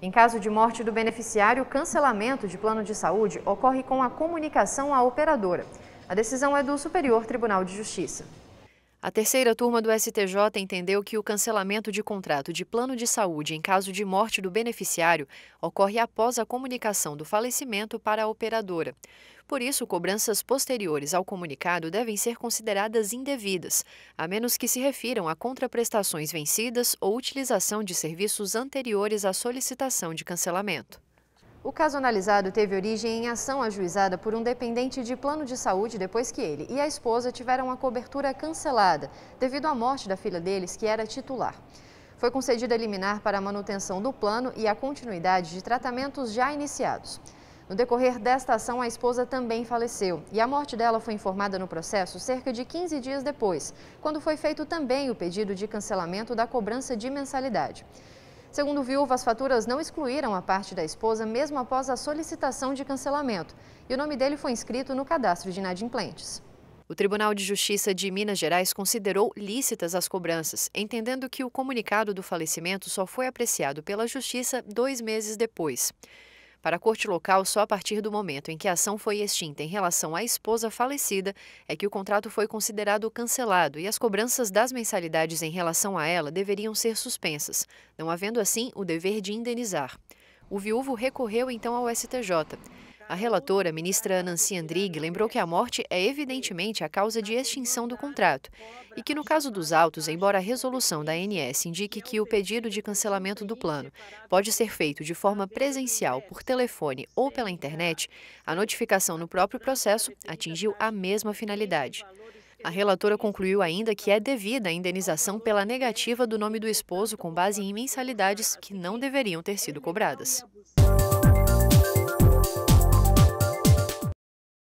Em caso de morte do beneficiário, o cancelamento de plano de saúde ocorre com a comunicação à operadora. A decisão é do Superior Tribunal de Justiça. A terceira turma do STJ entendeu que o cancelamento de contrato de plano de saúde em caso de morte do beneficiário ocorre após a comunicação do falecimento para a operadora. Por isso, cobranças posteriores ao comunicado devem ser consideradas indevidas, a menos que se refiram a contraprestações vencidas ou utilização de serviços anteriores à solicitação de cancelamento. O caso analisado teve origem em ação ajuizada por um dependente de plano de saúde depois que ele e a esposa tiveram a cobertura cancelada devido à morte da filha deles, que era titular. Foi concedida liminar para a manutenção do plano e a continuidade de tratamentos já iniciados. No decorrer desta ação, a esposa também faleceu e a morte dela foi informada no processo cerca de 15 dias depois, quando foi feito também o pedido de cancelamento da cobrança de mensalidade. Segundo o viúva, as faturas não excluíram a parte da esposa mesmo após a solicitação de cancelamento. E o nome dele foi inscrito no cadastro de inadimplentes. O Tribunal de Justiça de Minas Gerais considerou lícitas as cobranças, entendendo que o comunicado do falecimento só foi apreciado pela Justiça dois meses depois. Para a corte local, só a partir do momento em que a ação foi extinta em relação à esposa falecida é que o contrato foi considerado cancelado e as cobranças das mensalidades em relação a ela deveriam ser suspensas, não havendo assim o dever de indenizar. O viúvo recorreu então ao STJ. A relatora, ministra Nancy Andrighi, lembrou que a morte é evidentemente a causa de extinção do contrato e que, no caso dos autos, embora a resolução da ANS indique que o pedido de cancelamento do plano pode ser feito de forma presencial, por telefone ou pela internet, a notificação no próprio processo atingiu a mesma finalidade. A relatora concluiu ainda que é devida a indenização pela negativa do nome do esposo com base em mensalidades que não deveriam ter sido cobradas.